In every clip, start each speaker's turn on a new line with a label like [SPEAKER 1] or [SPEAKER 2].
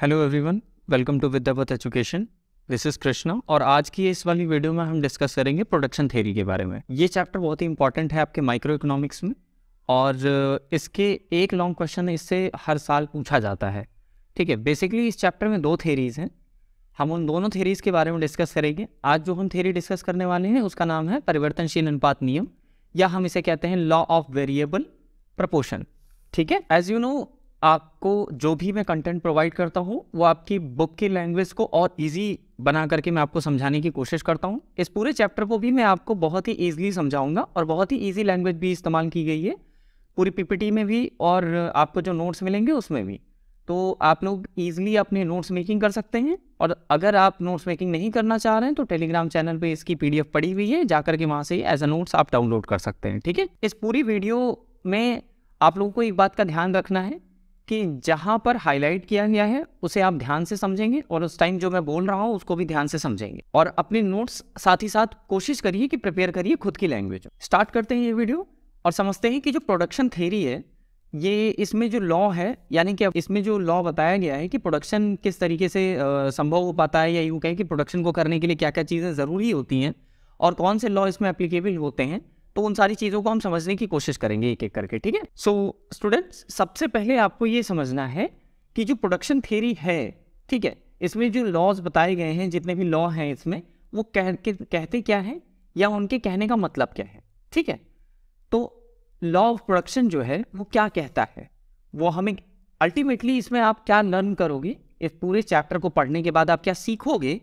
[SPEAKER 1] Hello everyone welcome to Vidyapath education this is Krishna और आज की इस वाली वीडियो में हम डिस्कस करेंगे प्रोडक्शन थ्योरी के बारे में ये चैप्टर बहुत ही इंपॉर्टेंट है आपके माइक्रो इकोनॉमिक्स में और uh, इसके एक लॉन्ग क्वेश्चन इससे हर साल पूछा जाता है ठीक है बेसिकली इस चैप्टर में दो थेरीज हैं हम उन दोनों थेरीज के बारे में डिस्कस करेंगे आज जो हम थेरी डिस्कस करने वाले हैं उसका नाम है परिवर्तनशील अनुपात नियम या हम इसे कहते हैं लॉ ऑफ वेरिएबल प्रपोशन ठीक है एज यू नो आपको जो भी मैं कंटेंट प्रोवाइड करता हूँ वो आपकी बुक की लैंग्वेज को और इजी बना करके मैं आपको समझाने की कोशिश करता हूँ इस पूरे चैप्टर को भी मैं आपको बहुत ही ईजिली समझाऊंगा और बहुत ही ईजी लैंग्वेज भी इस्तेमाल की गई है पूरी पीपीटी में भी और आपको जो नोट्स मिलेंगे उसमें भी तो आप लोग ईजिली अपने नोट्स मेकिंग कर सकते हैं और अगर आप नोट्स मेकिंग नहीं करना चाह रहे हैं तो टेलीग्राम चैनल पर इसकी पी पड़ी हुई है जाकर के वहाँ से एज अ नोट्स आप डाउनलोड कर सकते हैं ठीक है इस पूरी वीडियो में आप लोगों को एक बात का ध्यान रखना है कि जहाँ पर हाईलाइट किया गया है उसे आप ध्यान से समझेंगे और उस टाइम जो मैं बोल रहा हूँ उसको भी ध्यान से समझेंगे और अपने नोट्स साथ ही साथ कोशिश करिए कि प्रिपेयर करिए खुद की लैंग्वेज स्टार्ट करते हैं ये वीडियो और समझते हैं कि जो प्रोडक्शन थेरी है ये इसमें जो लॉ है यानी कि इसमें जो लॉ बताया गया है कि प्रोडक्शन किस तरीके से संभव हो पाता है या यूँ कहें कि प्रोडक्शन को करने के लिए क्या क्या चीज़ें ज़रूरी होती हैं और कौन से लॉ इसमें अप्लीकेबल होते हैं तो उन सारी चीज़ों को हम समझने की कोशिश करेंगे एक एक करके ठीक है सो स्टूडेंट्स सबसे पहले आपको ये समझना है कि जो प्रोडक्शन थेरी है ठीक है इसमें जो लॉज बताए गए हैं जितने भी लॉ हैं इसमें वो कह के कहते क्या हैं या उनके कहने का मतलब क्या है ठीक है तो लॉ ऑफ प्रोडक्शन जो है वो क्या कहता है वो हमें अल्टीमेटली इसमें आप क्या लर्न करोगे इस पूरे चैप्टर को पढ़ने के बाद आप क्या सीखोगे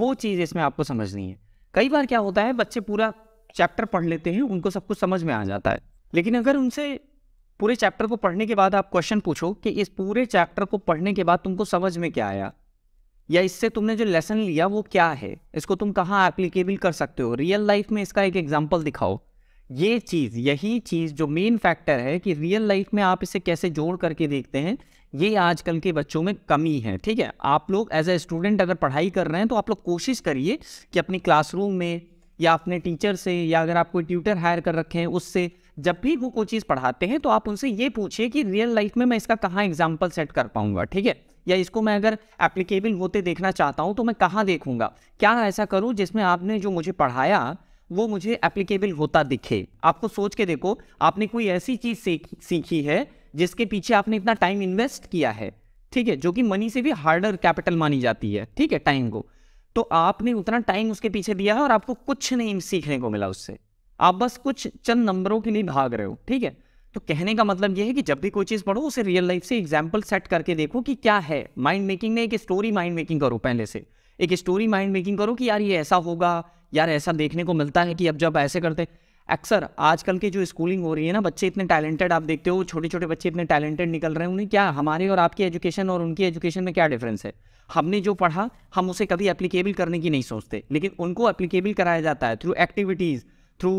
[SPEAKER 1] वो चीज़ इसमें आपको समझनी है कई बार क्या होता है बच्चे पूरा चैप्टर पढ़ लेते हैं उनको सब कुछ समझ में आ जाता है लेकिन अगर उनसे पूरे चैप्टर को पढ़ने के बाद आप क्वेश्चन पूछो कि इस पूरे चैप्टर को पढ़ने के बाद तुमको समझ में क्या आया या इससे तुमने जो लेसन लिया वो क्या है इसको तुम कहाँ एप्लीकेबल कर सकते हो रियल लाइफ में इसका एक एग्जाम्पल दिखाओ ये चीज़ यही चीज़ जो मेन फैक्टर है कि रियल लाइफ में आप इसे कैसे जोड़ करके देखते हैं ये आजकल के बच्चों में कमी है ठीक है आप लोग एज ए स्टूडेंट अगर पढ़ाई कर रहे हैं तो आप लोग कोशिश करिए कि अपनी क्लासरूम में या अपने टीचर से या अगर आप कोई ट्यूटर हायर कर रखे हैं उससे जब भी वो कोई चीज़ पढ़ाते हैं तो आप उनसे ये पूछिए कि रियल लाइफ में मैं इसका कहाँ एग्जाम्पल सेट कर पाऊंगा ठीक है या इसको मैं अगर एप्लीकेबल होते देखना चाहता हूँ तो मैं कहाँ देखूंगा क्या ऐसा करूँ जिसमें आपने जो मुझे पढ़ाया वो मुझे एप्लीकेबल होता दिखे आपको सोच के देखो आपने कोई ऐसी चीज़ सीखी है जिसके पीछे आपने इतना टाइम इन्वेस्ट किया है ठीक है जो कि मनी से भी हार्डर कैपिटल मानी जाती है ठीक है टाइम को तो आपने उतना टाइम उसके पीछे दिया है और आपको कुछ नहीं सीखने को मिला उससे आप बस कुछ चंद नंबरों के लिए भाग रहे हो ठीक है तो कहने का मतलब यह है कि जब भी कोई चीज़ पढ़ो उसे रियल लाइफ से एग्जाम्पल सेट करके देखो कि क्या है माइंड मेकिंग में एक स्टोरी माइंड मेकिंग करो पहले से एक स्टोरी माइंड मेकिंग करो कि यार ये ऐसा होगा यार ऐसा देखने को मिलता है कि अब जब ऐसे करते हैं अक्सर आजकल के जो स्कूलिंग हो रही है ना बच्चे इतने टैलेंटेड आप देखते हो छोटे छोटे बच्चे इतने टैलेंटेड निकल रहे हैं उन्हें क्या हमारे और आपकी एजुकेशन और उनकी एजुकेशन में क्या डिफरेंस है हमने जो पढ़ा हम उसे कभी एप्लीकेबल करने की नहीं सोचते लेकिन उनको एप्लीकेबल कराया जाता है through activities through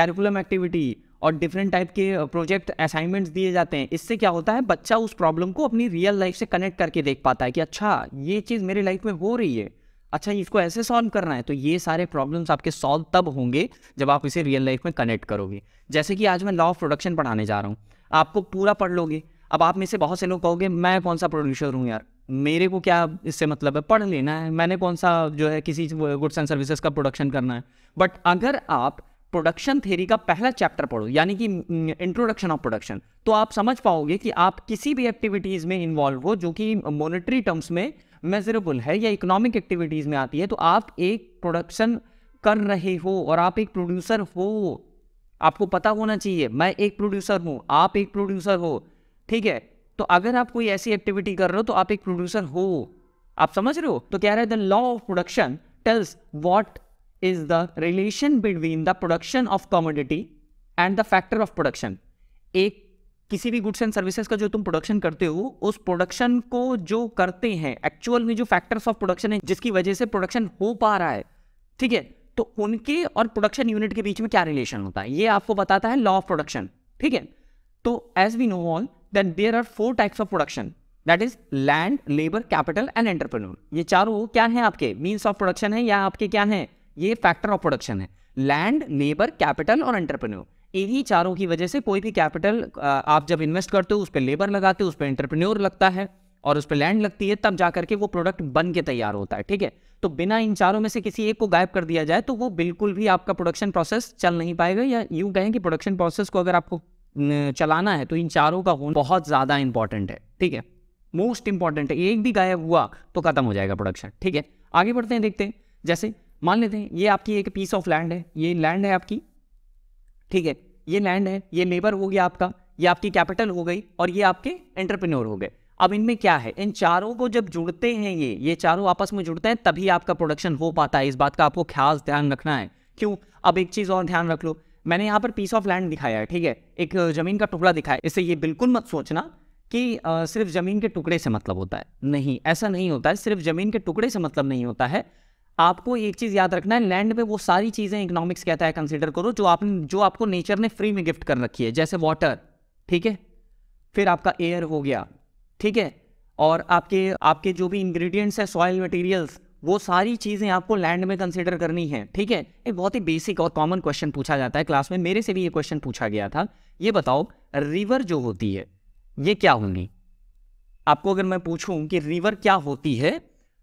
[SPEAKER 1] curriculum activity और डिफरेंट टाइप के प्रोजेक्ट uh, असाइनमेंट्स दिए जाते हैं इससे क्या होता है बच्चा उस प्रॉब्लम को अपनी रियल लाइफ से कनेक्ट करके देख पाता है कि अच्छा ये चीज़ मेरे लाइफ में हो रही है अच्छा इसको ऐसे सॉल्व करना है तो ये सारे प्रॉब्लम्स आपके सॉल्व तब होंगे जब आप इसे रियल लाइफ में कनेक्ट करोगे जैसे कि आज मैं लॉ ऑफ प्रोडक्शन पढ़ाने जा रहा हूँ आपको पूरा पढ़ लोगे अब आप में से बहुत से लोग कहोगे मैं कौन सा प्रोड्यूसर हूँ यार मेरे को क्या इससे मतलब है पढ़ लेना है मैंने कौन सा जो है किसी गुड्स एंड सर्विसेज का प्रोडक्शन करना है बट अगर आप प्रोडक्शन थेरी का पहला चैप्टर पढ़ो यानी कि इंट्रोडक्शन ऑफ प्रोडक्शन तो आप समझ पाओगे कि आप किसी भी एक्टिविटीज़ में इन्वॉल्व हो जो कि मॉनेटरी टर्म्स में मेजरेबल है या इकोनॉमिक एक्टिविटीज़ में आती है तो आप एक प्रोडक्शन कर रहे हो और आप एक प्रोड्यूसर हो आपको पता होना चाहिए मैं एक प्रोड्यूसर हूँ आप एक प्रोड्यूसर हो ठीक है तो अगर आप कोई ऐसी एक्टिविटी कर रहे हो तो आप एक प्रोड्यूसर हो आप समझ रहे हो तो कह रहे हैं the law of production tells what is the relation between the production of commodity and the factor of production एक किसी भी गुड्स एंड सर्विसेज का जो तुम प्रोडक्शन करते हो उस प्रोडक्शन को जो करते हैं एक्चुअल में जो फैक्टर्स ऑफ प्रोडक्शन है जिसकी वजह से प्रोडक्शन हो पा रहा है ठीक है तो उनके और प्रोडक्शन यूनिट के बीच में क्या रिलेशन होता है ये आपको बताता है लॉ ऑफ प्रोडक्शन ठीक है तो as we know all that there are four types of production that is land labour capital and entrepreneur ये चारों क्या है आपके मीन्स ऑफ प्रोडक्शन है या आपके क्या है ये फैक्टर ऑफ प्रोडक्शन है लैंड लेबर कैपिटल और एंटरप्रेन्योर इन्हीं चारों की वजह से कोई भी कैपिटल आप जब इन्वेस्ट करते हो उस पर लेबर लगाते हो उस पर इंटरप्रन्योर लगता है और उस पर लैंड लगती है तब जा करके वो प्रोडक्ट बन के तैयार होता है ठीक है तो बिना इन चारों में से किसी एक को गायब कर दिया जाए तो वो बिल्कुल भी आपका प्रोडक्शन प्रोसेस चल नहीं पाएगा या यूँ कहें कि प्रोडक्शन प्रोसेस को अगर आपको चलाना है तो इन चारों का होना बहुत ज़्यादा इंपॉर्टेंट है ठीक है मोस्ट इंपॉर्टेंट है एक भी गायब हुआ तो खत्म हो जाएगा प्रोडक्शन ठीक है आगे बढ़ते हैं देखते हैं जैसे मान लेते हैं ये आपकी एक पीस ऑफ लैंड है ये लैंड है आपकी ठीक है ये लैंड है ये लेबर हो गया आपका ये आपकी कैपिटल हो गई और ये आपके एंटरप्रेन्योर हो गए अब इनमें क्या है इन चारों को जब जुड़ते हैं ये ये चारों आपस में जुड़ते हैं तभी आपका प्रोडक्शन हो पाता है इस बात का आपको ख्यास ध्यान रखना है क्यों अब एक चीज़ और ध्यान रख लो मैंने यहाँ पर पीस ऑफ लैंड दिखाया है ठीक है एक ज़मीन का टुकड़ा दिखाया इससे ये बिल्कुल मत सोचना कि आ, सिर्फ ज़मीन के टुकड़े से मतलब होता है नहीं ऐसा नहीं होता है सिर्फ ज़मीन के टुकड़े से मतलब नहीं होता है आपको एक चीज़ याद रखना है लैंड में वो सारी चीज़ें इकोनॉमिक्स कहता है कंसिडर करो जो आप जो आपको नेचर ने फ्री में गिफ्ट कर रखी है जैसे वाटर ठीक है फिर आपका एयर हो गया ठीक है और आपके आपके जो भी इंग्रेडिएंट्स हैं सॉयल मटेरियल्स वो सारी चीज़ें आपको लैंड में कंसिडर करनी है ठीक है एक बहुत ही बेसिक और कॉमन क्वेश्चन पूछा जाता है क्लास में मेरे से भी ये क्वेश्चन पूछा गया था ये बताओ रिवर जो होती है ये क्या होंगी आपको अगर मैं पूछूं कि रिवर क्या होती है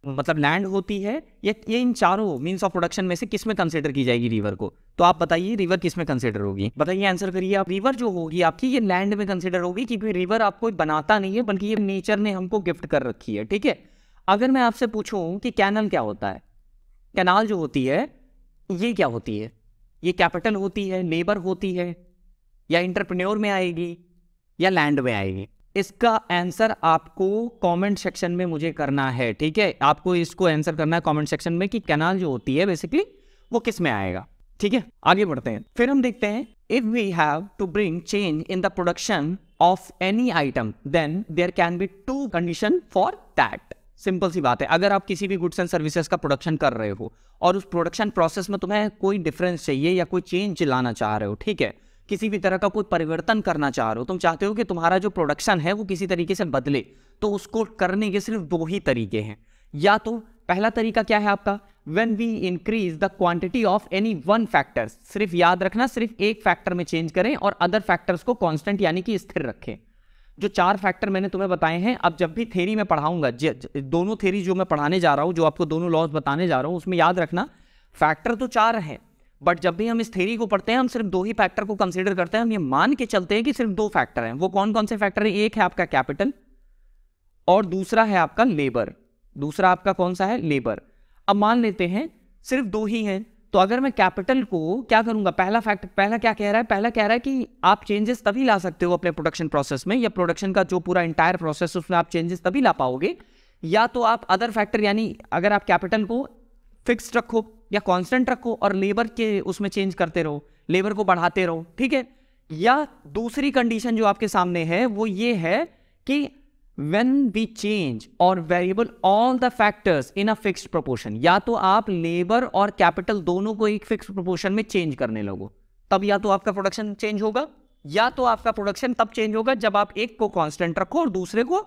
[SPEAKER 1] मतलब लैंड होती है ये ये इन चारों मीन्स ऑफ प्रोडक्शन में से किस में कंसिडर की जाएगी रिवर को तो आप बताइए रिवर किस में कंसिडर होगी बताइए आंसर करिए आप रिवर जो होगी आपकी ये लैंड में कंसिडर होगी क्योंकि रिवर आपको बनाता नहीं है बल्कि ये नेचर ने हमको गिफ्ट कर रखी है ठीक है अगर मैं आपसे पूछूँ कि कैनल क्या होता है कैनाल जो होती है ये क्या होती है ये कैपिटल होती है लेबर होती है या इंटरप्रन्योर में आएगी या लैंड में आएगी इसका आंसर आपको कमेंट सेक्शन में मुझे करना है ठीक है आपको इसको आंसर करना है कमेंट सेक्शन में कि कैनाल जो होती है बेसिकली वो किस में आएगा ठीक है आगे बढ़ते हैं फिर हम देखते हैं if we have to bring change in the production of any item then there can be two condition for that simple सी बात है अगर आप किसी भी गुड्स एंड सर्विसेज का प्रोडक्शन कर रहे हो और उस प्रोडक्शन प्रोसेस में तुम्हें कोई डिफरेंस चाहिए या कोई चेंज लाना चाह रहे हो ठीक है किसी भी तरह का कोई परिवर्तन करना चाह रहे हो तुम चाहते हो कि तुम्हारा जो प्रोडक्शन है वो किसी तरीके से बदले तो उसको करने के सिर्फ दो ही तरीके हैं या तो पहला तरीका क्या है आपका when we increase the quantity of any one factor सिर्फ याद रखना सिर्फ एक फैक्टर में चेंज करें और अदर फैक्टर्स को कॉन्स्टेंट यानी कि स्थिर रखें जो चार फैक्टर मैंने तुम्हें बताए हैं अब जब भी थेरी में पढ़ाऊंगा दोनों थेरी जो मैं पढ़ाने जा रहा हूँ जो आपको दोनों लॉज बताने जा रहा हूँ उसमें याद रखना फैक्टर तो चार हैं बट जब भी हम इस थेरी को पढ़ते हैं हम सिर्फ दो ही फैक्टर को कंसिडर करते हैं हम ये मान के चलते हैं कि सिर्फ दो फैक्टर हैं वो कौन कौन से फैक्टर हैं एक है आपका कैपिटल और दूसरा है आपका लेबर दूसरा आपका कौन सा है लेबर अब मान लेते हैं सिर्फ दो ही हैं तो अगर मैं कैपिटल को क्या करूंगा पहला फैक्टर पहला क्या कह रहा है पहला कह रहा है कि आप चेंजेस तभी ला सकते हो अपने प्रोडक्शन प्रोसेस में या प्रोडक्शन का जो पूरा इंटायर प्रोसेस उसमें आप चेंजेस तभी ला पाओगे या तो आप अदर फैक्टर यानी अगर आप कैपिटल को फिक्स रखो या कांस्टेंट रखो और लेबर के उसमें चेंज करते रहो लेबर को बढ़ाते रहो ठीक है या दूसरी कंडीशन जो आपके सामने है वो ये है कि वेन वी चेंज और variable all the factors in a fix proportion या तो आप लेबर और कैपिटल दोनों को एक फिक्स प्रोपोर्शन में चेंज करने लगो तब या तो आपका प्रोडक्शन चेंज होगा या तो आपका प्रोडक्शन तब चेंज होगा जब आप एक को कांस्टेंट रखो और दूसरे को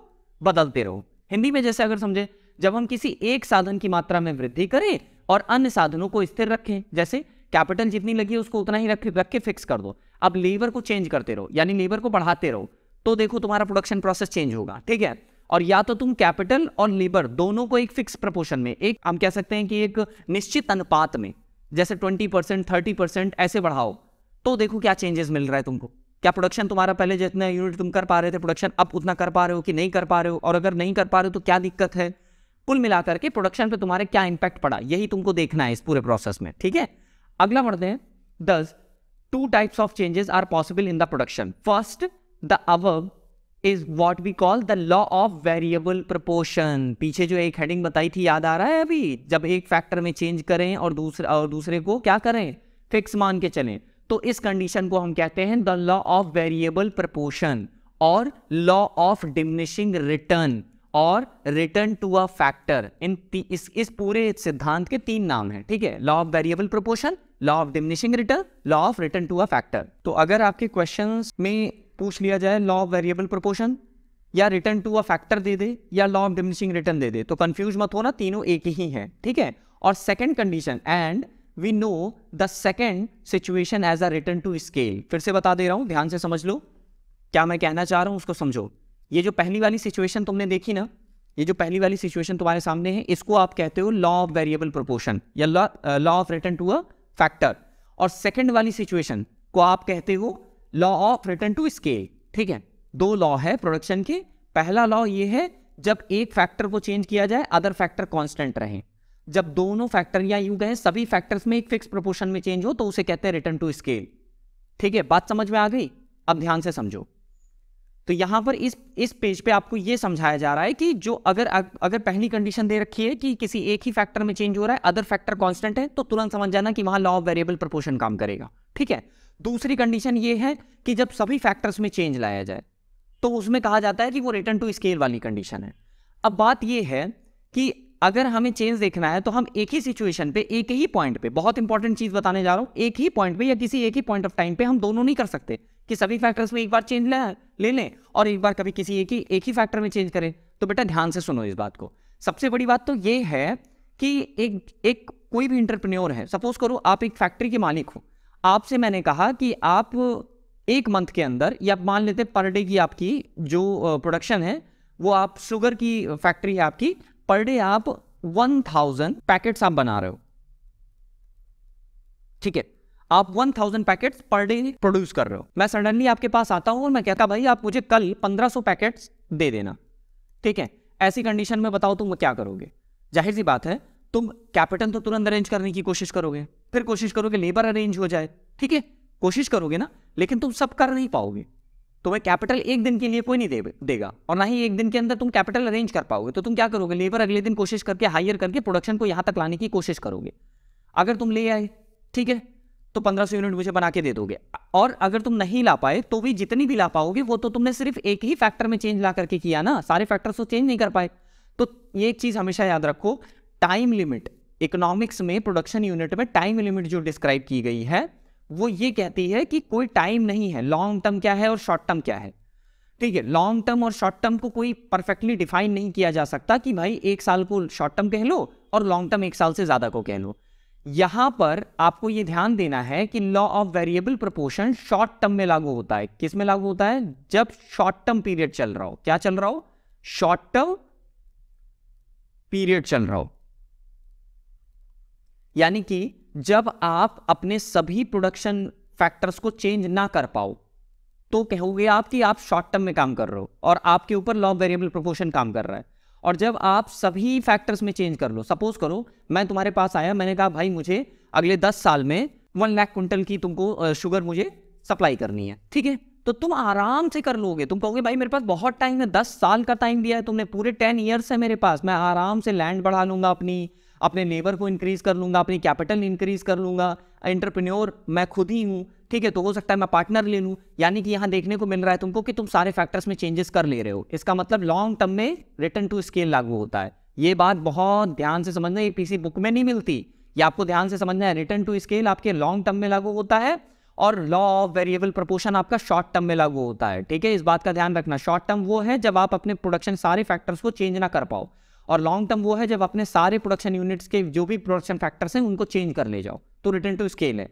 [SPEAKER 1] बदलते रहो हिंदी में जैसे अगर समझे जब हम किसी एक साधन की मात्रा में वृद्धि करें और अन्य साधनों को स्थिर रखें जैसे कैपिटल जितनी लगी है उसको उतना ही रख रख के फिक्स कर दो अब लेबर को चेंज करते रहो यानी लेबर को बढ़ाते रहो तो देखो तुम्हारा प्रोडक्शन प्रोसेस चेंज होगा ठीक है और या तो तुम कैपिटल और लेबर दोनों को एक फिक्स प्रपोर्शन में एक हम कह सकते हैं कि एक निश्चित अनुपात में जैसे ट्वेंटी परसेंट थर्टी परसेंट ऐसे बढ़ाओ तो देखो क्या चेंजेस मिल रहा है तुमको क्या प्रोडक्शन तुम्हारा पहले जितना यूनिट तुम कर पा रहे थे प्रोडक्शन अब उतना कर पा रहे हो कि नहीं कर पा रहे हो और अगर नहीं कर पा रहे हो तो क्या दिक्कत है कुल मिलाकर के प्रोडक्शन पे तुम्हारे क्या इंपैक्ट पड़ा यही तुमको देखना है इस पूरे प्रोसेस में ठीक है अगला बढ़ते हैं दस two types of changes are possible in the production first the अवब is what we call the law of variable proportion पीछे जो एक हेडिंग बताई थी याद आ रहा है अभी जब एक फैक्टर में चेंज करें और दूसरे और दूसरे को क्या करें फिक्स मान के चलें तो इस कंडीशन को हम कहते हैं the law of variable proportion और लॉ ऑफ डिमिनिशिंग रिटर्न और रिटर्न टू अ फैक्टर इन इस इस पूरे सिद्धांत के तीन नाम हैं ठीक है law of variable proportion law of diminishing return law of return to a factor तो अगर आपके क्वेश्चन में पूछ लिया जाए लॉ ऑफ वेरिएबल प्रोपोर्शन या रिटर्न टू अ फैक्टर दे दे या लॉ ऑफ डिमिनिशिंग रिटर्न दे दे तो कंफ्यूज मत होना तीनों एक ही है ठीक है और second condition and we know the second situation as a return to scale फिर से बता दे रहा हूं ध्यान से समझ लो क्या मैं कहना चाह रहा हूं उसको समझो ये जो पहली वाली सिचुएशन तुमने देखी ना ये जो पहली वाली सिचुएशन तुम्हारे सामने है इसको आप कहते हो लॉ ऑफ वेरिएबल प्रोपोर्शन या law of return to a factor और सेकेंड वाली सिचुएशन को आप कहते हो law of return to scale ठीक है दो लॉ है प्रोडक्शन के पहला लॉ ये है जब एक फैक्टर को चेंज किया जाए अदर फैक्टर कॉन्स्टेंट रहे जब दोनों फैक्टर या यूं गए सभी फैक्टर्स में एक फिक्स प्रोपोर्शन में चेंज हो तो उसे कहते हैं रिटर्न टू स्केल ठीक है बात समझ में आ गई अब ध्यान से समझो तो यहाँ पर इस इस पेज पे आपको ये समझाया जा रहा है कि जो अगर अगर पहली कंडीशन दे रखी है कि किसी एक ही फैक्टर में चेंज हो रहा है अदर फैक्टर कांस्टेंट है तो तुरंत समझ जाना कि वहाँ लॉ ऑफ वेरिएबल प्रपोर्शन काम करेगा ठीक है दूसरी कंडीशन ये है कि जब सभी फैक्टर्स में चेंज लाया जाए तो उसमें कहा जाता है कि वो रिटर्न टू स्केल वाली कंडीशन है अब बात यह है कि अगर हमें चेंज देखना है तो हम एक ही सिचुएशन पे एक ही पॉइंट पे बहुत इंपॉर्टेंट चीज बताने जा रहा हूँ एक ही पॉइंट पे या किसी एक ही पॉइंट ऑफ टाइम पे हम दोनों नहीं कर सकते कि सभी फैक्टर्स में एक बार चेंज ले लें और एक बार कभी किसी एक ही एक ही फैक्टर में चेंज करें तो बेटा ध्यान से सुनो इस बात को सबसे बड़ी बात तो ये है कि एक एक कोई भी इंटरप्रन्योर है सपोज करो आप एक फैक्ट्री के मालिक हो आपसे मैंने कहा कि आप एक मंथ के अंदर या मान लेते पर डे की आपकी जो प्रोडक्शन है वो आप शुगर की फैक्ट्री है आपकी पर डे आप वन थाउजेंड पैकेट्स आप बना रहे हो ठीक है आप 1000 पैकेट्स पर डे प्रोड्यूस कर रहे हो मैं सडनली आपके पास आता हूँ और मैं कहता भाई आप मुझे कल 1500 पैकेट्स दे देना ठीक है ऐसी कंडीशन में बताओ तुम क्या करोगे जाहिर सी बात है तुम कैपिटल तो तुरंत अरेंज करने की कोशिश करोगे फिर कोशिश करोगे लेबर अरेंज हो जाए ठीक है कोशिश करोगे ना लेकिन तुम सब कर नहीं पाओगे तुम्हें कैपिटल एक दिन के लिए कोई नहीं दे, देगा और ना ही एक दिन के अंदर तुम कैपिटल अरेंज कर पाओगे तो तुम क्या करोगे लेबर अगले दिन कोशिश करके हायर करके प्रोडक्शन को यहाँ तक लाने की कोशिश करोगे अगर तुम ले आए ठीक है तो सौ यूनिट मुझे बना के दे दोगे और अगर तुम नहीं ला पाए तो भी जितनी भी ला पाओगे वो तो तुमने सिर्फ एक ही फैक्टर में चेंज ला करके किया ना सारे फैक्टर्स तो चेंज नहीं कर पाए तो ये एक चीज़ हमेशा याद रखो टाइम लिमिट इकोनॉमिक्स में प्रोडक्शन यूनिट में टाइम लिमिट जो डिस्क्राइब की गई है वो ये कहती है कि कोई टाइम नहीं है लॉन्ग टर्म क्या है और शॉर्ट टर्म क्या है ठीक है लॉन्ग टर्म और शॉर्ट टर्म को कोई परफेक्टली डिफाइन नहीं किया जा सकता कि भाई एक साल को शॉर्ट टर्म कह लो और लॉन्ग टर्म एक साल से ज़्यादा को कह लो यहां पर आपको यह ध्यान देना है कि law of variable proportion short term में लागू होता है किस में लागू होता है जब शॉर्ट टर्म पीरियड चल रहा हो क्या चल रहा हो शॉर्ट टर्म पीरियड चल रहा हो यानी कि जब आप अपने सभी प्रोडक्शन फैक्टर्स को चेंज ना कर पाओ तो कहोगे आप कि आप शॉर्ट टर्म में काम कर रहे हो और आपके ऊपर लॉ वेरिएबल प्रोपोर्शन काम कर रहा है और जब आप सभी फैक्टर्स में चेंज कर लो सपोज करो मैं तुम्हारे पास आया मैंने कहा भाई मुझे अगले दस साल में वन लाख क्विंटल की तुमको शुगर मुझे सप्लाई करनी है ठीक है तो तुम आराम से कर लोगे तुम कहोगे भाई मेरे पास बहुत टाइम है दस साल का टाइम दिया है तुमने पूरे टेन ईयर्स है मेरे पास मैं आराम से लैंड बढ़ा लूंगा अपनी अपने नेबर को इंक्रीज कर लूँगा अपनी कैपिटल इंक्रीज कर लूँगा एंटरप्रेन्योर मैं खुद ही हूँ ठीक है तो हो सकता है मैं पार्टनर ले लूँ यानी कि यहाँ देखने को मिल रहा है तुमको कि तुम सारे फैक्टर्स में चेंजेस कर ले रहे हो इसका मतलब लॉन्ग टर्म में रिटर्न टू स्केल लागू होता है ये बात बहुत ध्यान से समझना ये पीसी बुक में नहीं मिलती ये आपको ध्यान से समझना है रिटर्न टू स्केल आपके लॉन्ग टर्म में लागू होता है और लॉ ऑफ वेरिएबल प्रपोर्शन आपका शॉर्ट टर्म में लागू होता है ठीक है इस बात का ध्यान रखना शॉर्ट टर्म वो है जब आप अपने प्रोडक्शन सारे फैक्टर्स को चेंज ना कर पाओ और लॉन्ग टर्म वो है जब अपने सारे प्रोडक्शन यूनिट्स के जो भी प्रोडक्शन फैक्टर्स हैं उनको चेंज कर ले जाओ तो रिटर्न टू स्केल है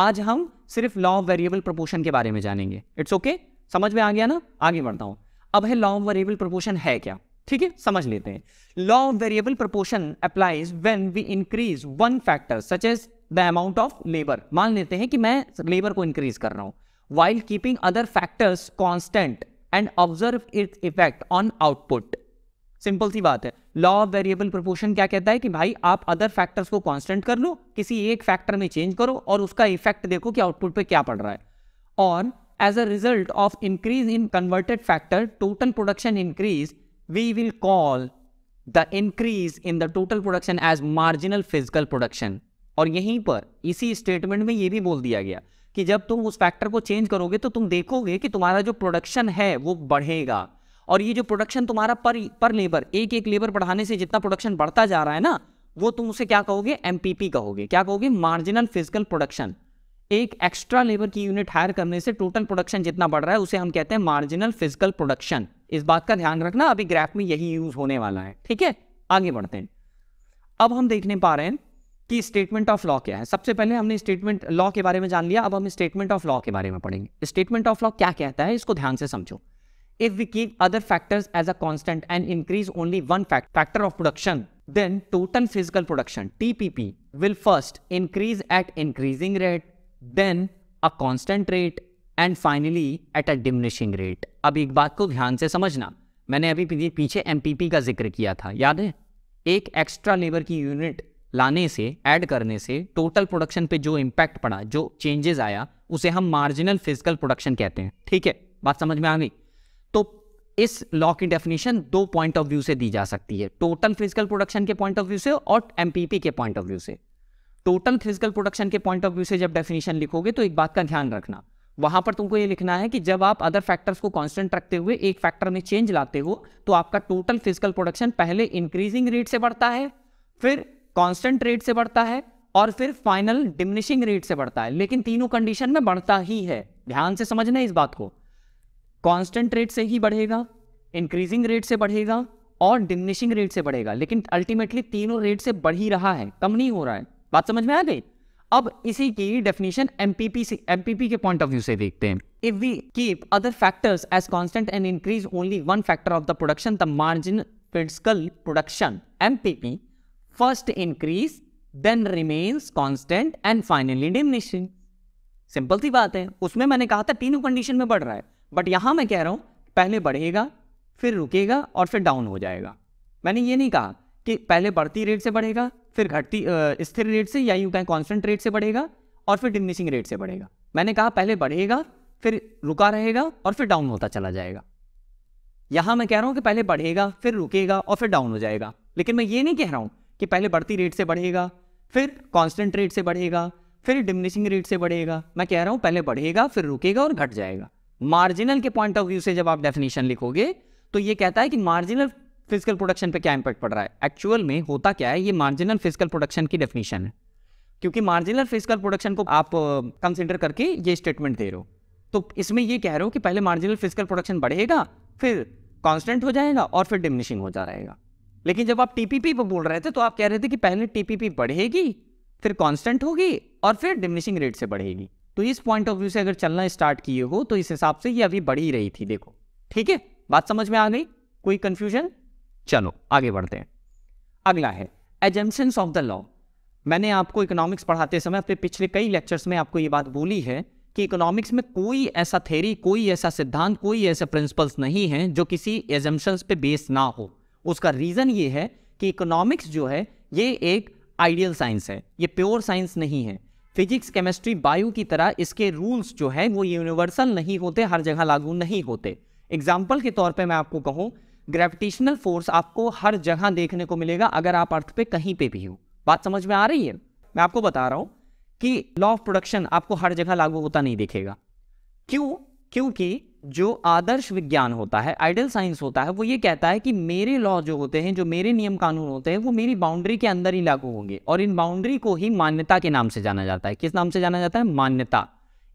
[SPEAKER 1] आज हम सिर्फ लॉ ऑफ वेरिएबल प्रपोर्शन के बारे में जानेंगे इट्स ओके okay? समझ में आ गया ना आगे बढ़ता हूँ अब है लॉ ऑफ वेरिएबल प्रपोर्शन है क्या ठीक है समझ लेते हैं law of variable proportion applies when we increase one factor such as the amount of labour मान लेते हैं कि मैं लेबर को इंक्रीज कर रहा हूँ while keeping other factors constant and observe it effect on output simple सी बात है लॉ ऑफ वेरिएबल प्रोपोर्शन क्या कहता है कि भाई आप अदर फैक्टर्स को कांस्टेंट कर लो किसी एक फैक्टर में चेंज करो और उसका इफेक्ट देखो कि आउटपुट पे क्या पड़ रहा है और as a result of increase in converted factor total production increase we will call the increase in the total production as marginal physical production और यहीं पर इसी स्टेटमेंट में ये भी बोल दिया गया कि जब तुम उस फैक्टर को चेंज करोगे तो तुम देखोगे कि तुम्हारा जो प्रोडक्शन है वो बढ़ेगा और ये जो प्रोडक्शन तुम्हारा पर पर लेबर एक एक लेबर बढ़ाने से जितना प्रोडक्शन बढ़ता जा रहा है ना वो तुम उसे क्या कहोगे एम कहोगे क्या कहोगे मार्जिनल फिजिकल प्रोडक्शन एक एक्स्ट्रा लेबर की यूनिट हायर करने से टोटल प्रोडक्शन जितना बढ़ रहा है उसे हम कहते हैं मार्जिनल फिजिकल प्रोडक्शन इस बात का ध्यान रखना अभी ग्राफ में यही यूज होने वाला है ठीक है आगे बढ़ते हैं अब हम देखने पा रहे हैं कि स्टेटमेंट ऑफ लॉ क्या है सबसे पहले हमने स्टेटमेंट लॉ के बारे में जान लिया अब हम स्टेटमेंट ऑफ लॉ के बारे में पढ़ेंगे स्टेटमेंट ऑफ लॉ क्या कहता है इसको ध्यान से समझो If we keep other factors as a constant and increase only one fact, factor of production, then total physical production, TPP, will first increase at increasing rate, then a constant rate, and finally at a diminishing rate अब एक बात को ध्यान से समझना मैंने अभी पीछे एम पी पी का जिक्र किया था याद है एक एक्स्ट्रा लेबर की यूनिट लाने से ऐड करने से टोटल प्रोडक्शन पे जो इम्पैक्ट पड़ा जो चेंजेस आया उसे हम मार्जिनल फिजिकल प्रोडक्शन कहते हैं ठीक है बात समझ में आ गई इस लॉ की डेफिनेशन दो पॉइंट ऑफ व्यू से दी जा सकती है टोटल फिजिकल प्रोडक्शन के पॉइंट ऑफ व्यू से और एमपीपी के पॉइंट ऑफ व्यू से टोटल फिजिकल प्रोडक्शन के पॉइंट ऑफ व्यू से जब डेफिनेशन लिखोगे तो एक बात का ध्यान रखना वहां पर तुमको ये लिखना है कि जब आप अदर फैक्टर्स को कांस्टेंट रखते हुए एक फैक्टर में चेंज लाते हो तो आपका टोटल फिजिकल प्रोडक्शन पहले इंक्रीजिंग रेट से बढ़ता है फिर कांस्टेंट रेट से बढ़ता है और फिर फाइनल डिमिनिशिंग रेट से बढ़ता है लेकिन तीनों कंडीशन में बढ़ता ही है ध्यान से समझना इस बात को कांस्टेंट रेट से ही बढ़ेगा इंक्रीजिंग रेट से बढ़ेगा और डिमिनिशिंग रेट से बढ़ेगा लेकिन अल्टीमेटली तीनों रेट से बढ़ ही रहा है कम नहीं हो रहा है बात समझ में आ गई अब इसी की डेफिनेशन एमपीपी से एमपीपी के पॉइंट ऑफ व्यू से देखते हैं if we keep other factors as constant and increase only one factor of the production the margin physical production MPP first increase then remains constant and finally diminishing simple सी बात है उसमें मैंने कहा था तीनों कंडीशन में बढ़ रहा है बट यहाँ मैं कह रहा हूँ पहले बढ़ेगा फिर रुकेगा और फिर डाउन हो जाएगा मैंने ये नहीं कहा कि पहले बढ़ती रेट से बढ़ेगा फिर घटती स्थिर रेट से या यूँ कहें कॉन्स्टेंट रेट से बढ़ेगा और फिर डिमिनिशिंग रेट से बढ़ेगा मैंने कहा पहले बढ़ेगा फिर रुका रहेगा और फिर डाउन होता चला जाएगा यहाँ मैं कह रहा हूँ कि पहले बढ़ेगा फिर रुकेगा और फिर डाउन हो जाएगा लेकिन मैं ये नहीं कह रहा हूँ कि पहले बढ़ती रेट से बढ़ेगा फिर कॉन्स्टेंट रेट से बढ़ेगा फिर डिमिनिशिंग रेट से बढ़ेगा मैं कह रहा हूँ पहले बढ़ेगा फिर रुकेगा और घट जाएगा मार्जिनल के पॉइंट ऑफ व्यू से जब आप डेफिनेशन लिखोगे तो ये कहता है कि मार्जिनल फिजिकल प्रोडक्शन पे क्या इंपैक्ट पड़ रहा है एक्चुअल में होता क्या है ये मार्जिनल फिजिकल प्रोडक्शन की डेफिनेशन है क्योंकि मार्जिनल फिजिकल प्रोडक्शन को आप कंसिडर करके ये स्टेटमेंट दे रहे हो तो इसमें ये कह रहे हो कि पहले मार्जिनल फिजिकल प्रोडक्शन बढ़ेगा फिर कॉन्स्टेंट हो जाएगा और फिर डिमिनिशिंग हो जा रहेगा लेकिन जब आप टीपीपी पर बोल रहे थे तो आप कह रहे थे कि पहले टीपीपी बढ़ेगी फिर कॉन्स्टेंट होगी और फिर डिमिनिशिंग रेट से बढ़ेगी तो इस पॉइंट ऑफ व्यू से अगर चलना स्टार्ट किए हो तो इस हिसाब से ये अभी बढ़ी ही रही थी देखो ठीक है बात समझ में आ गई कोई कंफ्यूजन चलो आगे बढ़ते हैं अगला है एजेंशन ऑफ द लॉ मैंने आपको इकोनॉमिक्स पढ़ाते समय अपने पिछले कई लेक्चर्स में आपको ये बात बोली है कि इकोनॉमिक्स में कोई ऐसा थेरी कोई ऐसा सिद्धांत कोई ऐसे प्रिंसिपल्स नहीं हैं जो किसी एजम्पन्स पे बेस ना हो उसका रीज़न ये है कि इकोनॉमिक्स जो है ये एक आइडियल साइंस है ये प्योर साइंस नहीं है फिजिक्स केमिस्ट्री बायो की तरह इसके रूल्स जो है वो यूनिवर्सल नहीं होते हर जगह लागू नहीं होते एग्जाम्पल के तौर पे मैं आपको कहूँ ग्रेविटेशनल फोर्स आपको हर जगह देखने को मिलेगा अगर आप अर्थ पे कहीं पे भी हो बात समझ में आ रही है मैं आपको बता रहा हूँ कि लॉ ऑफ प्रोडक्शन आपको हर जगह लागू होता नहीं देखेगा क्यों क्योंकि जो आदर्श विज्ञान होता है आइडल साइंस होता है वो ये कहता है कि मेरे लॉ जो होते हैं जो मेरे नियम कानून होते हैं वो मेरी बाउंड्री के अंदर ही लागू होंगे और इन बाउंड्री को ही मान्यता के नाम से जाना जाता है किस नाम से जाना जाता है मान्यता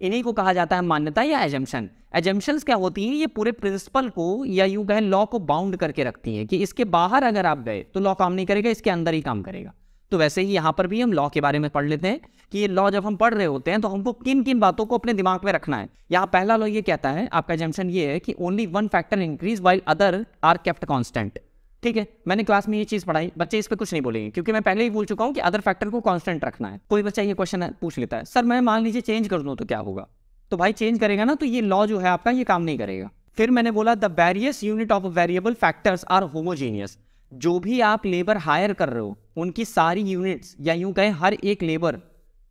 [SPEAKER 1] इन्हीं को कहा जाता है मान्यता या एजम्पन एजम्पन्स क्या होती हैं ये पूरे प्रिंसिपल को या यू कहें लॉ को बाउंड करके रखती हैं कि इसके बाहर अगर आप गए तो लॉ काम नहीं करेगा इसके अंदर ही काम करेगा तो वैसे ही यहाँ पर भी हम लॉ के बारे में पढ़ लेते हैं कि ये लॉ जब हम पढ़ रहे होते हैं तो हमको किन किन बातों को अपने दिमाग में रखना है यहाँ पहला लॉ ये कहता है आपका जंक्शन ये है कि only one factor increase while other are kept constant ठीक है मैंने क्लास में ये चीज पढ़ाई बच्चे इस पर कुछ नहीं बोलेंगे क्योंकि मैं पहले ही बोल चुका हूँ कि अदर फैक्टर को कॉन्स्टेंट रखना है कोई बच्चा ये क्वेश्चन पूछ लेता है सर मैं मान लीजिए चेंज कर दूँ तो क्या होगा तो भाई चेंज करेगा ना तो ये लॉ जो है आपका ये काम नहीं करेगा फिर मैंने बोला the various unit of variable factors are homogeneous जो भी आप लेबर हायर कर रहे हो उनकी सारी यूनिट्स या यूं कहें हर एक लेबर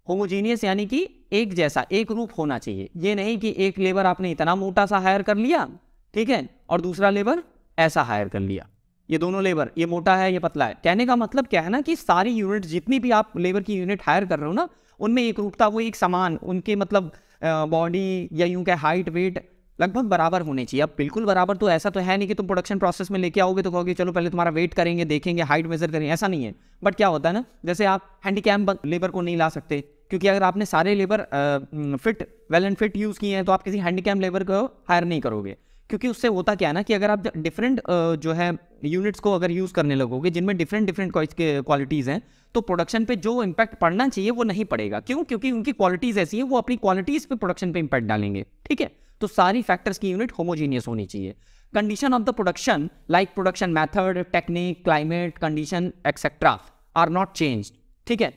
[SPEAKER 1] होमोजीनियस यानी कि एक जैसा एक रूप होना चाहिए ये नहीं कि एक लेबर आपने इतना मोटा सा हायर कर लिया ठीक है और दूसरा लेबर ऐसा हायर कर लिया ये दोनों लेबर ये मोटा है ये पतला है कहने का मतलब क्या है ना कि सारी यूनिट जितनी भी आप लेबर की यूनिट हायर कर रहे हो ना उनमें एक रूपता वो एक समान उनके मतलब बॉडी या यूं कह हाइट वेट लगभग बराबर होने चाहिए अब बिल्कुल बराबर तो ऐसा तो है नहीं कि तुम प्रोडक्शन प्रोसेस में लेके आओगे तो कहोगे चलो पहले तुम्हारा वेट करेंगे देखेंगे हाइट मेजर करेंगे ऐसा नहीं है बट क्या होता है ना जैसे आप हैंडीकैप लेबर को नहीं ला सकते क्योंकि अगर आपने सारे labour fit well and fit use किए हैं तो आप किसी हैंडीकैप लेबर को हायर नहीं करोगे क्योंकि उससे होता क्या है ना कि अगर आप डिफरेंट जो है यूनिट्स को अगर यूज़ करने लगोगे जिनमें डिफरेंट डिफरेंट क्वालिटीज़ हैं तो प्रोडक्शन पे जो इम्पैक्ट पड़ना चाहिए वो नहीं पड़ेगा क्यों क्योंकि उनकी क्वालिटीज़ ऐसी हैं वो अपनी क्वालिटीज़ पे प्रोडक्शन पे इम्पैक्ट डालेंगे ठीक है तो सारी फैक्टर्स की यूनिट होमोजीनियस होनी चाहिए condition of the production like production method technique climate condition etcetera are not change ठीक है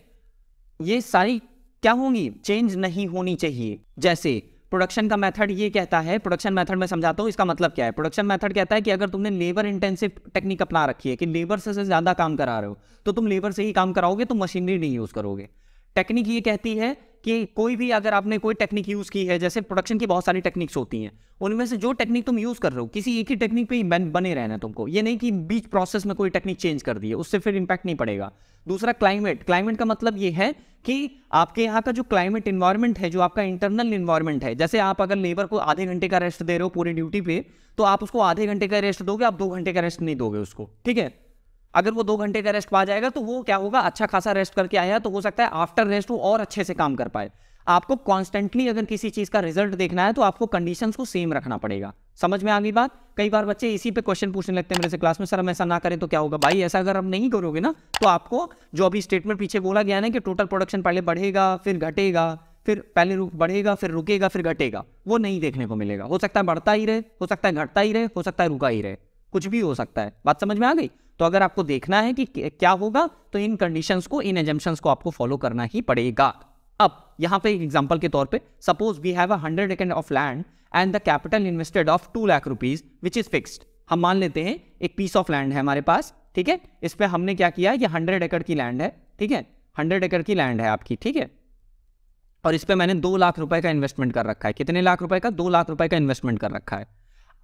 [SPEAKER 1] ये सारी क्या होंगी चेंज नहीं होनी चाहिए जैसे प्रोडक्शन का मेथड ये कहता है प्रोडक्शन मेथड में समझाता हूँ इसका मतलब क्या है प्रोडक्शन मेथड कहता है कि अगर तुमने लेबर इंटेंसिव टेक्निक अपना रखी है कि लेबर से ज़्यादा काम करा रहे हो तो तुम लेबर से ही काम कराओगे तो मशीनरी नहीं यूज़ करोगे टेक्निक ये कहती है कि कोई भी अगर आपने कोई टेक्निक यूज़ की है जैसे प्रोडक्शन की बहुत सारी टेक्निक्स होती हैं उनमें से जो टेक्निक तुम यूज़ कर रहे हो किसी एक ही टेक्निक पे ही बने रहना तुमको ये नहीं कि बीच प्रोसेस में कोई टेक्निक चेंज कर दी है उससे फिर इम्पैक्ट नहीं पड़ेगा दूसरा क्लाइमेट क्लाइमेट का मतलब ये है कि आपके यहाँ का जो क्लाइमेट इन्वायरमेंट है जो आपका इंटरनल इन्वायरमेंट है जैसे आप अगर लेबर को आधे घंटे का रेस्ट दे रहे हो पूरी ड्यूटी पे तो आप उसको आधे घंटे का रेस्ट दोगे आप दो घंटे का रेस्ट नहीं दोगे उसको ठीक है अगर वो दो घंटे का रेस्ट पा जाएगा तो वो क्या होगा अच्छा खासा रेस्ट करके आया तो हो सकता है आफ्टर रेस्ट वो और अच्छे से काम कर पाए आपको कॉन्स्टेंटली अगर किसी चीज का रिजल्ट देखना है तो आपको कंडीशन को सेम रखना पड़ेगा समझ में आ गई बात कई बार बच्चे इसी पे क्वेश्चन पूछने लगते हैं मेरे से क्लास में सर हम ऐसा ना करें तो क्या होगा भाई ऐसा अगर हम नहीं करोगे ना तो आपको जो अभी स्टेटमेंट पीछे बोला गया ना कि टोटल प्रोडक्शन पहले बढ़ेगा फिर घटेगा फिर पहले रुक बढ़ेगा फिर रुकेगा फिर घटेगा वो नहीं देखने को मिलेगा हो सकता है बढ़ता ही रहे हो सकता है घटता ही रहे हो सकता है रुका ही रहे कुछ भी हो सकता है बात समझ में आ गई तो अगर आपको देखना है कि क्या होगा तो इन कंडीशन को इन एजम्पन्स को आपको फॉलो करना ही पड़ेगा अब यहाँ पे एग्जाम्पल के तौर पे सपोज वी हैव हंड्रेड एकड़ of land and the capital invested of two lakh rupees which is fixed हम मान लेते हैं एक पीस ऑफ लैंड है हमारे पास ठीक है इस पर हमने क्या किया ये हंड्रेड एकड़ की लैंड है ठीक है हंड्रेड एकड़ की लैंड है आपकी ठीक है और इस पर मैंने दो लाख रुपए का इन्वेस्टमेंट कर रखा है कितने लाख रुपए का दो लाख रुपए का इन्वेस्टमेंट कर रखा है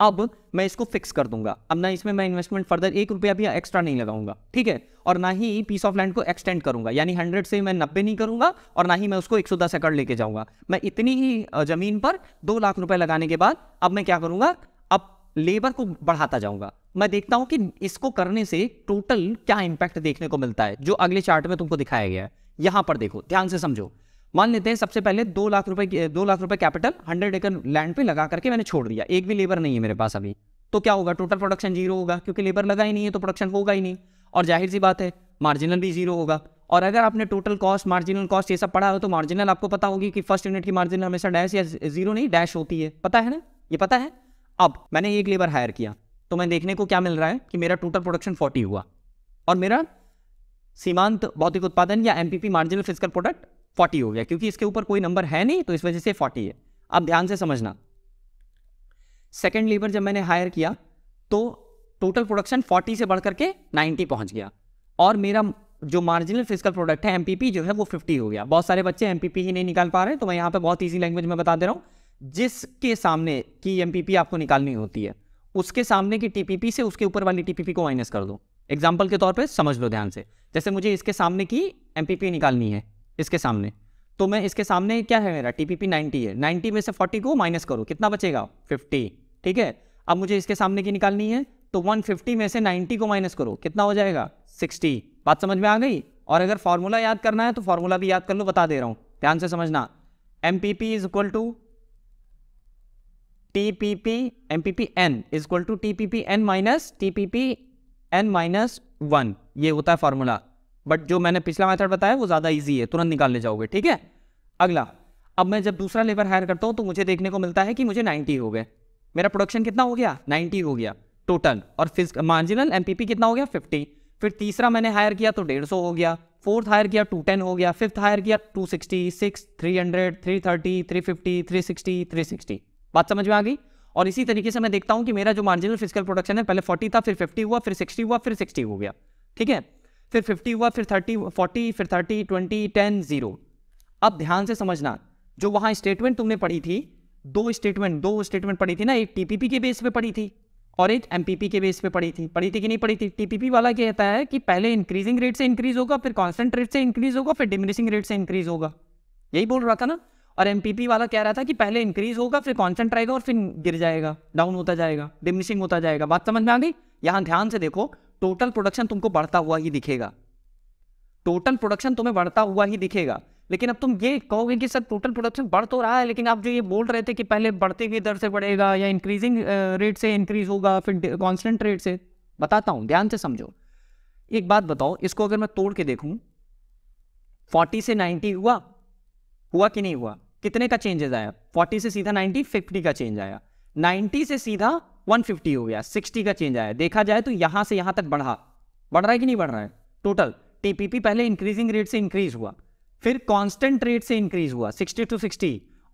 [SPEAKER 1] अब मैं इसको फिक्स कर दूंगा अब ना इसमें मैं इन्वेस्टमेंट फर्दर एक रुपया भी एक्स्ट्रा नहीं लगाऊंगा ठीक है और ना ही पीस ऑफ लैंड को एक्सटेंड करूंगा यानी हंड्रेड से मैं नब्बे नहीं करूंगा और ना ही मैं उसको एक सौ दस एकड़ लेके जाऊंगा मैं इतनी ही जमीन पर दो लाख रुपए लगाने के बाद अब मैं क्या करूंगा अब लेबर को बढ़ाता जाऊंगा मैं देखता हूं कि इसको करने से टोटल क्या इंपैक्ट देखने को मिलता है जो अगले चार्ट में तुमको दिखाया गया है यहां पर देखो ध्यान से समझो मान लेते हैं सबसे पहले दो लाख रुपए दो लाख रुपए कैपिटल हंड्रेड एकड़ लैंड पे लगा करके मैंने छोड़ दिया एक भी लेबर नहीं है मेरे पास अभी तो क्या होगा टोटल प्रोडक्शन जीरो होगा क्योंकि लेबर लगा ही नहीं है तो प्रोडक्शन होगा ही नहीं और जाहिर सी बात है मार्जिनल भी जीरो होगा और अगर आपने टोटल कॉस्ट मार्जिनल कॉस्ट ये सब पढ़ा हो तो मार्जिनल आपको पता होगी कि फर्स्ट यूनिट की मार्जिनल हमेशा डैश या जीरो नहीं डैश होती है पता है ना ये पता है अब मैंने एक लेबर हायर किया तो मैं देखने को क्या मिल रहा है कि मेरा टोटल प्रोडक्शन फोर्टी हुआ और मेरा सीमांत भौतिक उत्पादन या एमपीपी मार्जिनल फिजिकल प्रोडक्ट 40 हो गया क्योंकि इसके ऊपर कोई नंबर है नहीं तो इस वजह से 40 है अब ध्यान से समझना सेकेंड लेबर जब मैंने हायर किया तो टोटल प्रोडक्शन 40 से बढ़ करके 90 पहुंच गया और मेरा जो मार्जिनल फिजिकल प्रोडक्ट है एमपीपी जो है वो 50 हो गया बहुत सारे बच्चे एमपीपी ही नहीं निकाल पा रहे तो मैं यहाँ पर बहुत ईजी लैंग्वेज में बता दे रहा हूँ जिसके सामने की एमपीपी आपको निकालनी होती है उसके सामने की टीपीपी से उसके ऊपर वाली टीपीपी को माइनस कर दो एग्जाम्पल के तौर पर समझ लो ध्यान से जैसे मुझे इसके सामने की एमपीपी निकालनी है इसके सामने तो मैं इसके सामने क्या है मेरा टी पी पी नाइन्टी है नाइन्टी में से फोर्टी को माइनस करो कितना बचेगा फिफ्टी ठीक है अब मुझे इसके सामने की निकालनी है तो 150 में से 90 को माइनस करो कितना हो जाएगा 60 बात समझ में आ गई और अगर फार्मूला याद करना है तो फार्मूला भी याद कर लो बता दे रहा हूँ ध्यान से समझना M P P is equal to T P P M P P N is equal to T P P N minus T P P N minus one ये होता है फार्मूला बट जो मैंने पिछला मैथड बताया वो ज़्यादा ईजी है तुरंत निकालने जाओगे ठीक है अगला अब मैं जब दूसरा लेबर हायर करता हूँ तो मुझे देखने को मिलता है कि मुझे नाइन्टी हो गए मेरा प्रोडक्शन कितना हो गया नाइन्टी हो गया टोटल और फिज मार्जिनल एम कितना हो गया फिफ्टी फिर तीसरा मैंने हायर किया तो डेढ़ सौ हो गया फोर्थ हायर किया टू टेन हो गया फिफ्थ हायर किया two sixty six three three three hundred thirty fifty three sixty three sixty बात समझ में आ गई और इसी तरीके से मैं देखता हूँ कि मेरा जो मार्जिनल फिजिकल प्रोडक्शन है पहले फोर्टी था फिर फिफ्टी हुआ फिर सिक्सटी हुआ फिर सिक्सटी हो गया ठीक है फिर फिफ्टी हुआ फिर थर्टी फोर्टी फिर थर्टी ट्वेंटी टेन जीरो अब ध्यान से समझना जो वहां स्टेटमेंट तुमने पढ़ी थी दो स्टेटमेंट दो स्टेटमेंट पढ़ी थी ना एक टीपीपी के बेस पे पढ़ी थी और एक एमपीपी के बेस पे पढ़ी थी पढ़ी थी कि नहीं पढ़ी थी टीपीपी वाला कहता है कि पहले इंक्रीजिंग रेट से इंक्रीज होगा फिर कॉन्स्टेंट रेट से इंक्रीज होगा फिर डिमिनिशिंग रेट से इंक्रीज होगा यही बोल रहा था ना और एमपीपी वाला कह रहा था कि पहले इंक्रीज होगा फिर कॉन्स्टेंट रहेगा और फिर गिर जाएगा डाउन होता जाएगा डिमिनिशिंग होता जाएगा बात समझ में आ गई यहां ध्यान से देखो टोटल प्रोडक्शन तुमको बढ़ता हुआ ही दिखेगा टोटल प्रोडक्शन तुम्हें बढ़ता हुआ ही दिखेगा लेकिन अब तुम ये कहोगे कि सर टोटल प्रोडक्शन बढ़ तो रहा है लेकिन आप जो ये बोल रहे थे कि पहले बढ़ते हुए दर से बढ़ेगा या इंक्रीजिंग रेट से इंक्रीज होगा फिर कॉन्स्टेंट रेट से बताता हूँ ध्यान से समझो एक बात बताओ इसको अगर मैं तोड़ के देखूँ फोर्टी से नाइन्टी हुआ हुआ कि नहीं हुआ कितने का चेंजेस आया फोर्टी से सीधा नाइन्टी फिफ्टी का चेंज आया नाइन्टी से सीधा 150 हो गया 60 का चेंज आया देखा जाए तो यहां से यहां तक बढ़ा बढ़ रहा है कि नहीं बढ़ रहा है टोटल टीपीपी पहले इंक्रीजिंग रेट से इंक्रीज हुआ फिर कांस्टेंट रेट से इंक्रीज हुआ 60 टू 60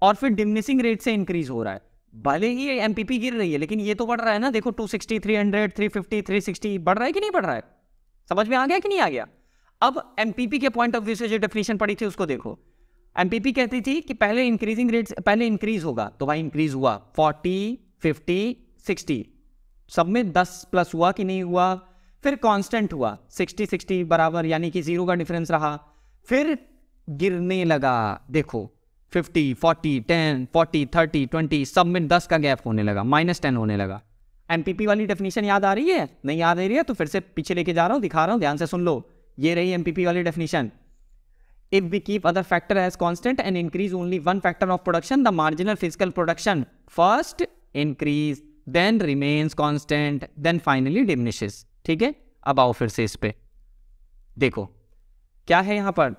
[SPEAKER 1] और फिर डिमिनिशिंग रेट से इंक्रीज हो रहा है भले ही एमपीपी गिर रही है लेकिन ये तो बढ़ रहा है ना देखो थ्री फिफ्टी थ्री सिक्सटी बढ़ रहा है कि नहीं बढ़ रहा है समझ में आ गया कि नहीं आ गया अब एमपीपी के पॉइंट ऑफ व्यू से जो डेफिनेशन पड़ी थी उसको देखो एमपीपी कहती थी कि पहले इंक्रीजिंग रेट पहले इंक्रीज होगा तो भाई इंक्रीज हुआ 40 50 सिक्सटी सब में दस प्लस हुआ कि नहीं हुआ फिर कांस्टेंट हुआ सिक्सटी सिक्सटी बराबर यानी कि जीरो का डिफरेंस रहा फिर गिरने लगा देखो fifty forty ten forty thirty twenty सब में दस का गैप होने लगा माइनस टेन होने लगा एमपीपी वाली डेफिनेशन याद आ रही है नहीं याद आ रही है तो फिर से पीछे लेके जा रहा हूँ दिखा रहा हूँ ध्यान से सुन लो ये रही एमपीपी वाली definition if we keep other factor as constant and increase only one factor of production the marginal physical production first increase then remains constant then finally diminishes ठीक है अब आओ फिर से इस पर देखो क्या है यहां पर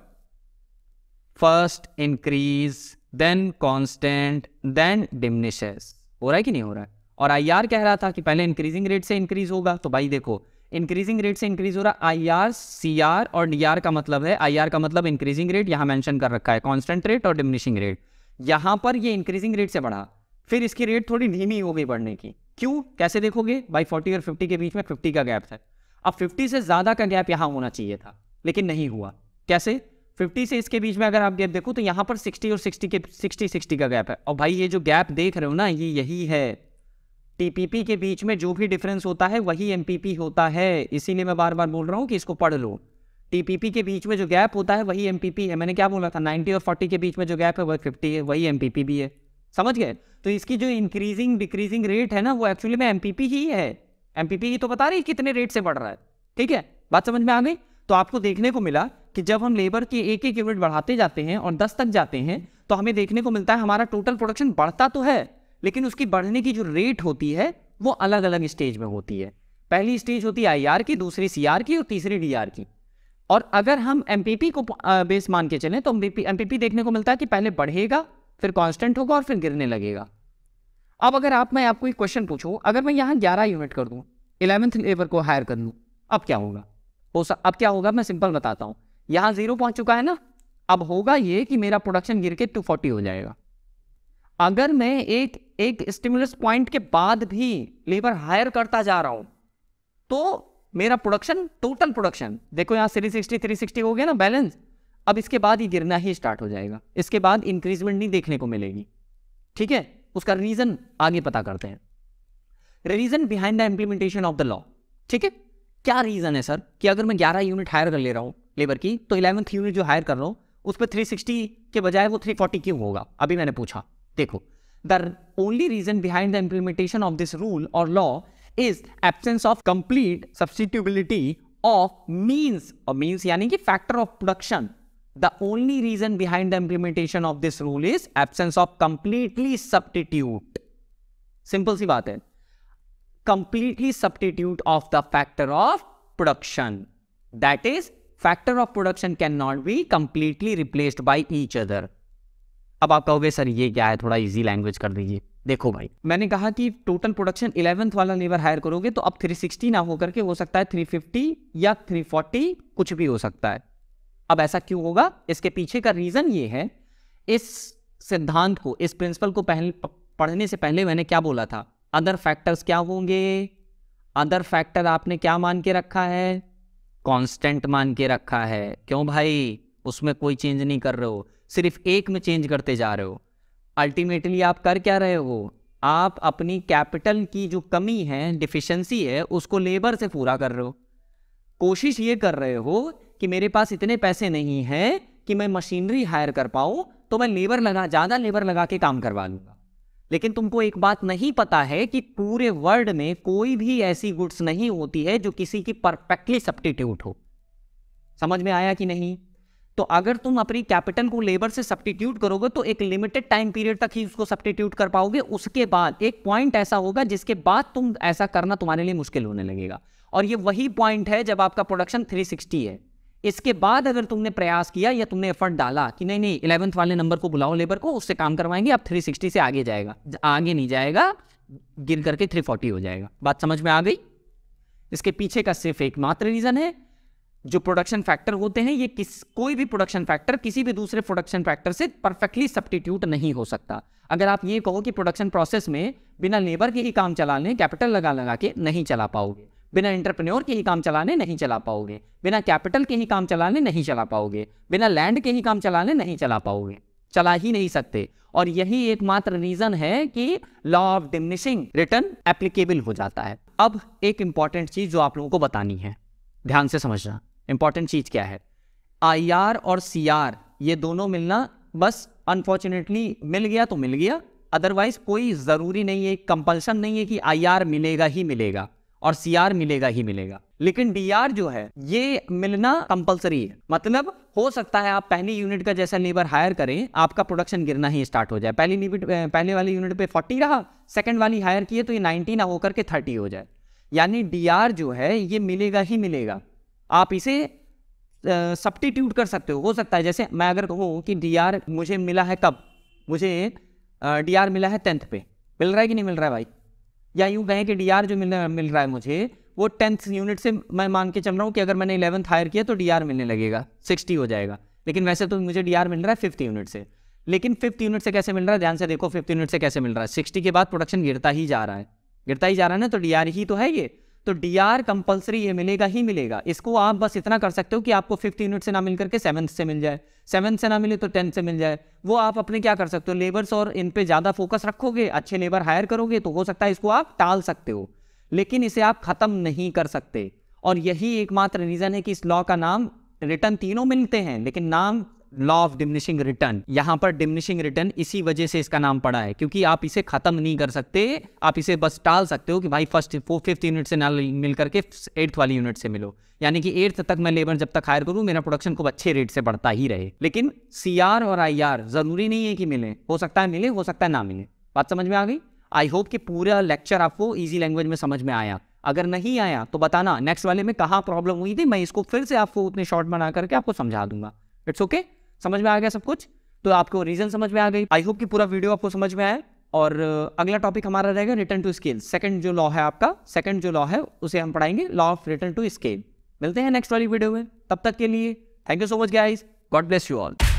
[SPEAKER 1] first increase then constant then diminishes हो रहा है कि नहीं हो रहा है और आई आर कह रहा था कि पहले इंक्रीजिंग रेट से इंक्रीज होगा तो भाई देखो इंक्रीजिंग रेट से इंक्रीज हो रहा है आई आर सी आर और डी आर का मतलब है आई आर का मतलब इंक्रीजिंग रेट यहां मेंशन कर रखा है कॉन्स्टेंट रेट और डिमिनिशिंग रेट यहां पर ये इंक्रीजिंग रेट से बढ़ा फिर इसकी रेट थोड़ी धीमी हो गई बढ़ने की क्यों कैसे देखोगे बाई फोर्टी और फिफ्टी के बीच में फिफ्टी का गैप था अब फिफ्टी से ज़्यादा का गैप यहाँ होना चाहिए था लेकिन नहीं हुआ कैसे फिफ्टी से इसके बीच में अगर आप गैप देखो तो यहाँ पर सिक्सटी और सिक्सटी के सिक्सटी सिक्सटी का गैप है और भाई ये जो गैप देख रहे हो ना ये यही है टीपीपी के बीच में जो भी डिफरेंस होता है वही एमपीपी होता है इसीलिए मैं बार बार बोल रहा हूँ कि इसको पढ़ लो टीपीपी के बीच में जो गैप होता है वही एमपीपी है मैंने क्या बोला था 90 और 40 के बीच में जो गैप है वह फिफ्टी है वही एमपीपी भी है समझ गए तो इसकी जो इंक्रीजिंग डिक्रीजिंग रेट है ना वो एक्चुअली में एमपीपी ही है एमपीपी ही तो बता रही है कितने रेट से बढ़ रहा है ठीक है बात समझ में आ गई तो आपको देखने को मिला कि जब हम लेबर की एक एक यूनिट बढ़ाते जाते हैं और दस तक जाते हैं तो हमें देखने को मिलता है हमारा टोटल प्रोडक्शन बढ़ता तो है लेकिन उसकी बढ़ने की जो रेट होती है वो अलग अलग स्टेज में होती है पहली स्टेज होती है आई की दूसरी सी की और तीसरी डी की और अगर हम एम को बेस मान के चलें तो एम देखने को मिलता है कि पहले बढ़ेगा फिर कांस्टेंट होगा और फिर गिरने लगेगा अब अगर आप मैं आपको एक क्वेश्चन पूछूं अगर मैं यहाँ ग्यारह यूनिट कर दूँ इलेवेंथ लेबर को हायर कर लूँ अब क्या होगा हो सा, अब क्या होगा मैं सिंपल बताता हूँ यहाँ जीरो पहुँच चुका है ना अब होगा ये कि मेरा प्रोडक्शन गिर के फोर्टी हो जाएगा अगर मैं एक एक स्टिमुलस पॉइंट के बाद भी लेबर हायर करता जा रहा हूँ तो मेरा प्रोडक्शन टोटल प्रोडक्शन देखो यहाँ थ्री सिक्सटी थ्री सिक्सटी हो गया ना बैलेंस अब इसके बाद ही गिरना ही स्टार्ट हो जाएगा इसके बाद इंक्रीजमेंट नहीं देखने को मिलेगी ठीक है उसका रीजन आगे पता करते हैं reason behind the implementation of the law ठीक है क्या रीजन है सर कि अगर मैं 11 यूनिट हायर कर ले रहा हूं लेबर की तो इलेवंथ यूनिट जो हायर कर रहा हूं उस पर 360 के बजाय वो फोर्टी क्यों होगा अभी मैंने पूछा देखो the only reason behind the implementation of this rule और law is absence of complete substitutability of means और मीन्स यानी कि factor of production The only reason behind the implementation of this rule is absence of completely substitute. Simple si baat hai completely substitute of the factor of production. That is factor of production cannot be completely replaced by each other. अब आप कहोगे sir ये क्या है थोड़ा easy language कर दीजिए देखो भाई मैंने कहा कि टोटल प्रोडक्शन इलेवेंथ वाला लेबर हायर करोगे तो अब 360 ना होकर के हो सकता है 350 या 340 कुछ भी हो सकता है अब ऐसा क्यों होगा इसके पीछे का रीज़न ये है इस सिद्धांत को इस प्रिंसिपल को पहले पढ़ने से पहले मैंने क्या बोला था अदर फैक्टर्स क्या होंगे अदर फैक्टर आपने क्या मान के रखा है कांस्टेंट मान के रखा है क्यों भाई उसमें कोई चेंज नहीं कर रहे हो सिर्फ एक में चेंज करते जा रहे हो अल्टीमेटली आप कर क्या रहे हो आप अपनी कैपिटल की जो कमी है डिफिशेंसी है उसको लेबर से पूरा कर रहे हो कोशिश ये कर रहे हो कि मेरे पास इतने पैसे नहीं हैं कि मैं मशीनरी हायर कर पाऊँ तो मैं लेबर लगा ज़्यादा लेबर लगा के काम करवा लूँगा लेकिन तुमको एक बात नहीं पता है कि पूरे वर्ल्ड में कोई भी ऐसी गुड्स नहीं होती है जो किसी की परफेक्टली सब्टीट्यूट हो समझ में आया कि नहीं तो अगर तुम अपनी कैपिटल को लेबर से सब्टीट्यूट करोगे तो एक लिमिटेड टाइम पीरियड तक ही उसको सब्टीट्यूट कर पाओगे उसके बाद एक पॉइंट ऐसा होगा जिसके बाद तुम ऐसा करना तुम्हारे लिए मुश्किल होने लगेगा और ये वही पॉइंट है जब आपका प्रोडक्शन 360 है इसके बाद अगर तुमने प्रयास किया या तुमने एफर्ट डाला कि नहीं नहीं इलेवंथ वाले नंबर को बुलाओ लेबर को उससे काम करवाएंगे आप 360 से आगे जाएगा आगे नहीं जाएगा गिर करके 340 हो जाएगा बात समझ में आ गई इसके पीछे का सिर्फ एकमात्र रीज़न है जो प्रोडक्शन फैक्टर होते हैं ये किस कोई भी प्रोडक्शन फैक्टर किसी भी दूसरे प्रोडक्शन फैक्टर से परफेक्टली सब्टीट्यूट नहीं हो सकता अगर आप ये कहो कि प्रोडक्शन प्रोसेस में बिना लेबर के ही काम चला लें कैपिटल लगा लगा के नहीं चला पाओगे बिना इंटरप्रेन्योर के ही काम चलाने नहीं चला पाओगे बिना कैपिटल के ही काम चलाने नहीं चला पाओगे बिना लैंड के ही काम चलाने नहीं चला पाओगे चला ही नहीं सकते और यही एकमात्र रीजन है कि law of diminishing return applicable हो जाता है अब एक इंपॉर्टेंट चीज जो आप लोगों को बतानी है ध्यान से समझना इंपॉर्टेंट चीज क्या है आई और सी ये दोनों मिलना बस अनफॉर्चुनेटली मिल गया तो मिल गया अदरवाइज कोई ज़रूरी नहीं है कंपल्सन नहीं है कि आई मिलेगा ही मिलेगा और सीआर मिलेगा ही मिलेगा लेकिन डीआर जो है ये मिलना कंपलसरी है मतलब हो सकता है आप पहली यूनिट का जैसा लेबर हायर करें आपका प्रोडक्शन गिरना ही स्टार्ट हो जाए पहली लिमिट पहले वाली यूनिट पे 40 रहा सेकंड वाली हायर किए तो ये 90 ना होकर के 30 हो जाए यानी डीआर जो है ये मिलेगा ही मिलेगा आप इसे सब्टीट्यूट कर सकते हो हो सकता है जैसे मैं अगर कहूँ कि आर मुझे मिला है कब मुझे आर मिला है टेंथ पे मिल रहा है कि नहीं मिल रहा है भाई या यूँ कहें कि डी जो मिलने मिल रहा है मुझे वो टेंथ यूनिट से मैं मान के चल रहा हूँ कि अगर मैंने इलेवंथ हायर किया तो डी मिलने लगेगा सिक्सटी हो जाएगा लेकिन वैसे तो मुझे डी मिल रहा है फिफ्थ यूनिट से लेकिन फिफ्थ यूनिट से कैसे मिल रहा है ध्यान से देखो फिफ्थ यूनिट से कैसे मिल रहा है सिक्सटी के बाद प्रोडक्शन गिरता ही जा रहा है गिरता ही जा रहा है ना तो डी ही तो है ये तो डी आर कंपल्सरी ये मिलेगा ही मिलेगा इसको आप बस इतना कर सकते हो कि आपको फिफ्थ यूनिट से ना मिल करके सेवन्थ से मिल जाए सेवन्थ से ना मिले तो टेंथ से मिल जाए वो आप अपने क्या कर सकते हो लेबर्स और इन पे ज़्यादा फोकस रखोगे अच्छे लेबर हायर करोगे तो हो सकता है इसको आप टाल सकते हो लेकिन इसे आप ख़त्म नहीं कर सकते और यही एकमात्र रीज़न है कि इस लॉ का नाम रिटर्न तीनों मिलते हैं लेकिन नाम लॉ ऑफ डिमिनिशिंग रिटर्न यहां पर डिमिनिशिंग रिटर्न इसी वजह से इसका नाम पड़ा है क्योंकि आप इसे खत्म नहीं कर सकते आप इसे बस टाल सकते हो कि भाई फर्स्ट फिफ्थ यूनिट से ना मिल करके एट्थ वाली यूनिट से मिलो यानी कि एट्थ तक मैं लेबर जब तक हायर करूं मेरा प्रोडक्शन को अच्छे रेट से बढ़ता ही रहे लेकिन सी और आई जरूरी नहीं है कि मिले हो सकता है मिले हो सकता है ना मिले बात समझ में आ गई आई होप कि पूरा लेक्चर आपको ईजी लैंग्वेज में समझ में आया अगर नहीं आया तो बताना नेक्स्ट वाले में कहाँ प्रॉब्लम हुई थी मैं इसको फिर से आपको उतने शॉर्ट बना करके आपको समझा दूंगा इट्स ओके okay? समझ में आ गया सब कुछ तो आपको रीजन समझ में आ गई आई होप कि पूरा वीडियो आपको समझ में आया और अगला टॉपिक हमारा रहेगा रिटर्न टू स्केल सेकंड जो लॉ है आपका सेकंड जो लॉ है उसे हम पढ़ाएंगे law of return to scale मिलते हैं नेक्स्ट वाली वीडियो में तब तक के लिए thank you so much guys God bless you all